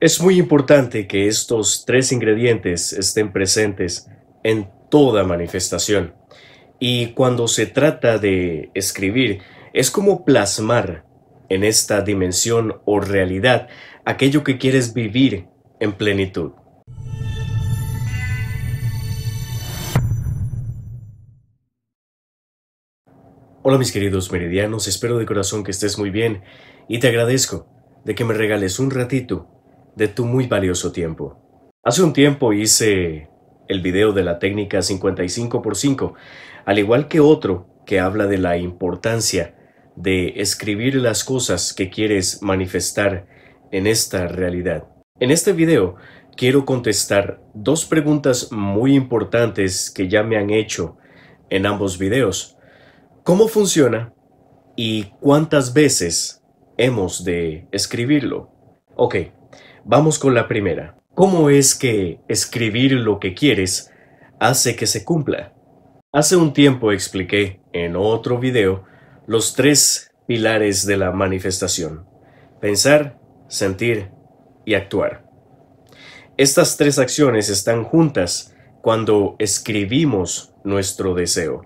Es muy importante que estos tres ingredientes estén presentes en toda manifestación. Y cuando se trata de escribir, es como plasmar en esta dimensión o realidad aquello que quieres vivir en plenitud. Hola mis queridos meridianos, espero de corazón que estés muy bien y te agradezco de que me regales un ratito de tu muy valioso tiempo. Hace un tiempo hice el video de la técnica 55x5, al igual que otro que habla de la importancia de escribir las cosas que quieres manifestar en esta realidad. En este video quiero contestar dos preguntas muy importantes que ya me han hecho en ambos videos. ¿Cómo funciona y cuántas veces hemos de escribirlo? Ok, Vamos con la primera. ¿Cómo es que escribir lo que quieres hace que se cumpla? Hace un tiempo expliqué en otro video los tres pilares de la manifestación. Pensar, sentir y actuar. Estas tres acciones están juntas cuando escribimos nuestro deseo.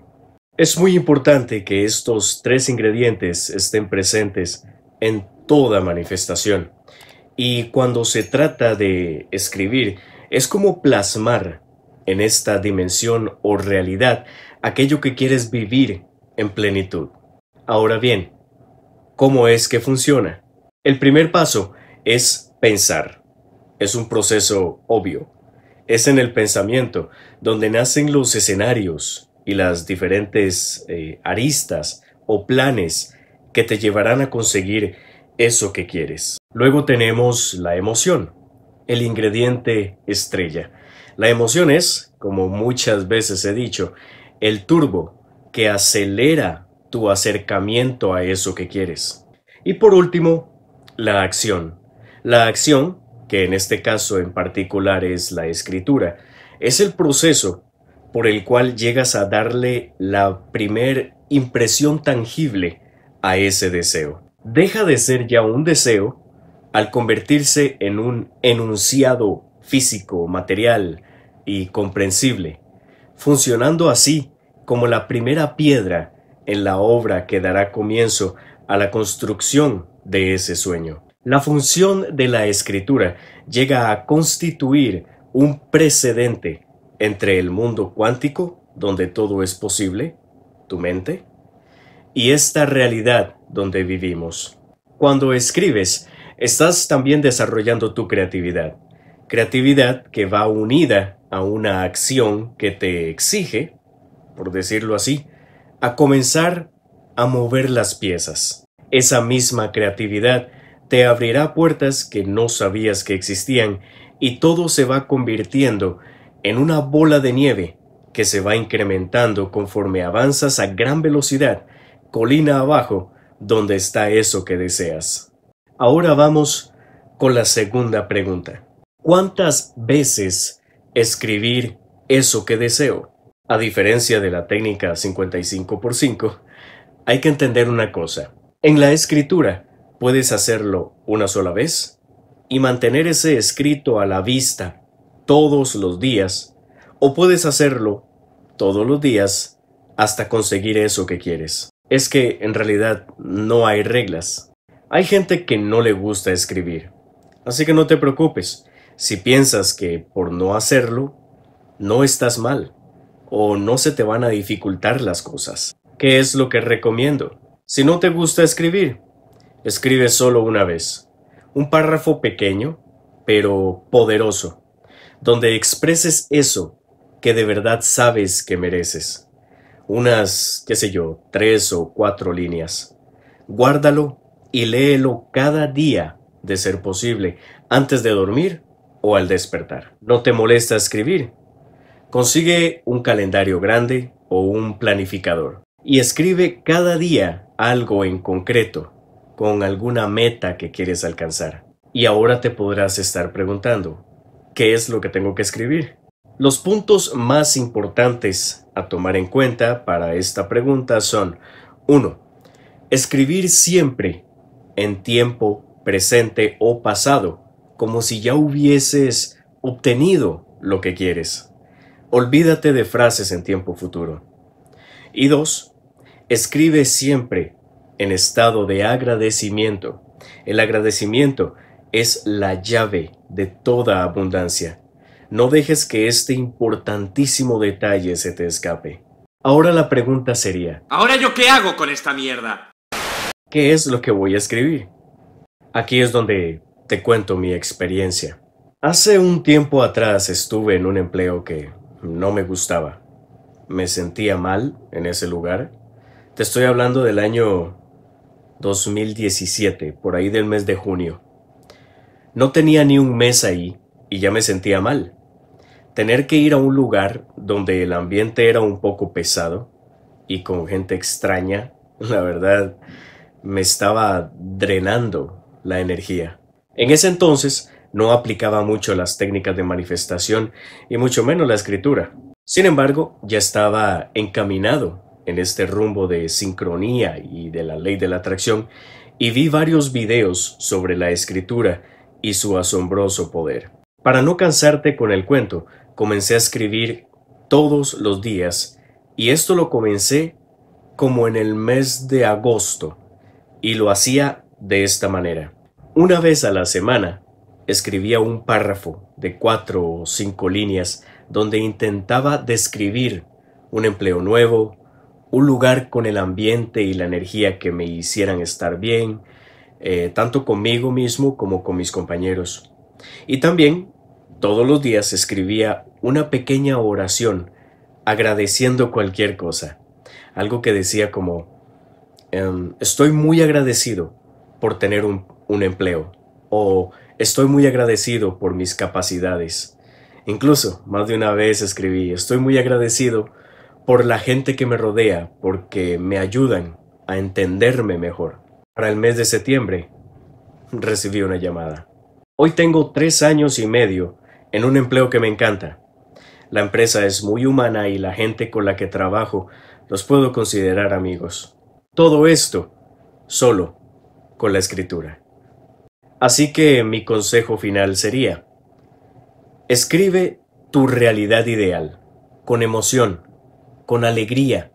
Es muy importante que estos tres ingredientes estén presentes en toda manifestación. Y cuando se trata de escribir, es como plasmar en esta dimensión o realidad aquello que quieres vivir en plenitud. Ahora bien, ¿cómo es que funciona? El primer paso es pensar. Es un proceso obvio. Es en el pensamiento donde nacen los escenarios y las diferentes eh, aristas o planes que te llevarán a conseguir eso que quieres. Luego tenemos la emoción, el ingrediente estrella. La emoción es, como muchas veces he dicho, el turbo que acelera tu acercamiento a eso que quieres. Y por último, la acción. La acción, que en este caso en particular es la escritura, es el proceso por el cual llegas a darle la primer impresión tangible a ese deseo. Deja de ser ya un deseo al convertirse en un enunciado físico, material y comprensible, funcionando así como la primera piedra en la obra que dará comienzo a la construcción de ese sueño. La función de la escritura llega a constituir un precedente entre el mundo cuántico, donde todo es posible, tu mente, y esta realidad donde vivimos. Cuando escribes, estás también desarrollando tu creatividad. Creatividad que va unida a una acción que te exige, por decirlo así, a comenzar a mover las piezas. Esa misma creatividad te abrirá puertas que no sabías que existían y todo se va convirtiendo en una bola de nieve que se va incrementando conforme avanzas a gran velocidad, colina abajo, donde está eso que deseas. Ahora vamos con la segunda pregunta. ¿Cuántas veces escribir eso que deseo? A diferencia de la técnica 55 x 5, hay que entender una cosa. En la escritura puedes hacerlo una sola vez y mantener ese escrito a la vista todos los días, o puedes hacerlo todos los días hasta conseguir eso que quieres. Es que en realidad no hay reglas. Hay gente que no le gusta escribir, así que no te preocupes si piensas que por no hacerlo, no estás mal o no se te van a dificultar las cosas. ¿Qué es lo que recomiendo? Si no te gusta escribir, escribe solo una vez, un párrafo pequeño, pero poderoso, donde expreses eso que de verdad sabes que mereces. Unas, qué sé yo, tres o cuatro líneas. Guárdalo y léelo cada día, de ser posible, antes de dormir o al despertar. No te molesta escribir. Consigue un calendario grande o un planificador y escribe cada día algo en concreto, con alguna meta que quieres alcanzar. Y ahora te podrás estar preguntando, ¿qué es lo que tengo que escribir? Los puntos más importantes a tomar en cuenta para esta pregunta son 1. Escribir siempre en tiempo presente o pasado, como si ya hubieses obtenido lo que quieres. Olvídate de frases en tiempo futuro. Y dos, escribe siempre en estado de agradecimiento. El agradecimiento es la llave de toda abundancia. No dejes que este importantísimo detalle se te escape. Ahora la pregunta sería... ¿Ahora yo qué hago con esta mierda? qué es lo que voy a escribir. Aquí es donde te cuento mi experiencia. Hace un tiempo atrás estuve en un empleo que no me gustaba. Me sentía mal en ese lugar. Te estoy hablando del año 2017, por ahí del mes de junio. No tenía ni un mes ahí y ya me sentía mal. Tener que ir a un lugar donde el ambiente era un poco pesado y con gente extraña, la verdad, me estaba drenando la energía. En ese entonces no aplicaba mucho las técnicas de manifestación y mucho menos la escritura. Sin embargo, ya estaba encaminado en este rumbo de sincronía y de la ley de la atracción y vi varios videos sobre la escritura y su asombroso poder. Para no cansarte con el cuento, comencé a escribir todos los días y esto lo comencé como en el mes de agosto y lo hacía de esta manera. Una vez a la semana escribía un párrafo de cuatro o cinco líneas donde intentaba describir un empleo nuevo, un lugar con el ambiente y la energía que me hicieran estar bien, eh, tanto conmigo mismo como con mis compañeros. Y también todos los días escribía una pequeña oración agradeciendo cualquier cosa, algo que decía como Em, estoy muy agradecido por tener un empleo o estoy muy agradecido por mis capacidades. Incluso más de una vez escribí, estoy muy agradecido por la gente que me rodea porque me ayudan a entenderme mejor. Para el mes de septiembre recibí una llamada. Hoy tengo tres años y medio en un empleo que me encanta. La empresa es muy humana y la gente con la que trabajo los puedo considerar amigos. Todo esto solo con la escritura. Así que mi consejo final sería, escribe tu realidad ideal, con emoción, con alegría,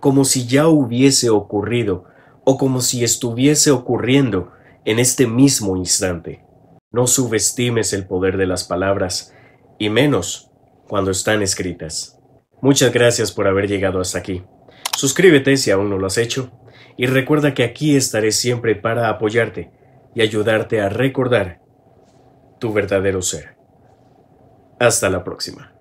como si ya hubiese ocurrido o como si estuviese ocurriendo en este mismo instante. No subestimes el poder de las palabras, y menos cuando están escritas. Muchas gracias por haber llegado hasta aquí. Suscríbete si aún no lo has hecho y recuerda que aquí estaré siempre para apoyarte y ayudarte a recordar tu verdadero ser. Hasta la próxima.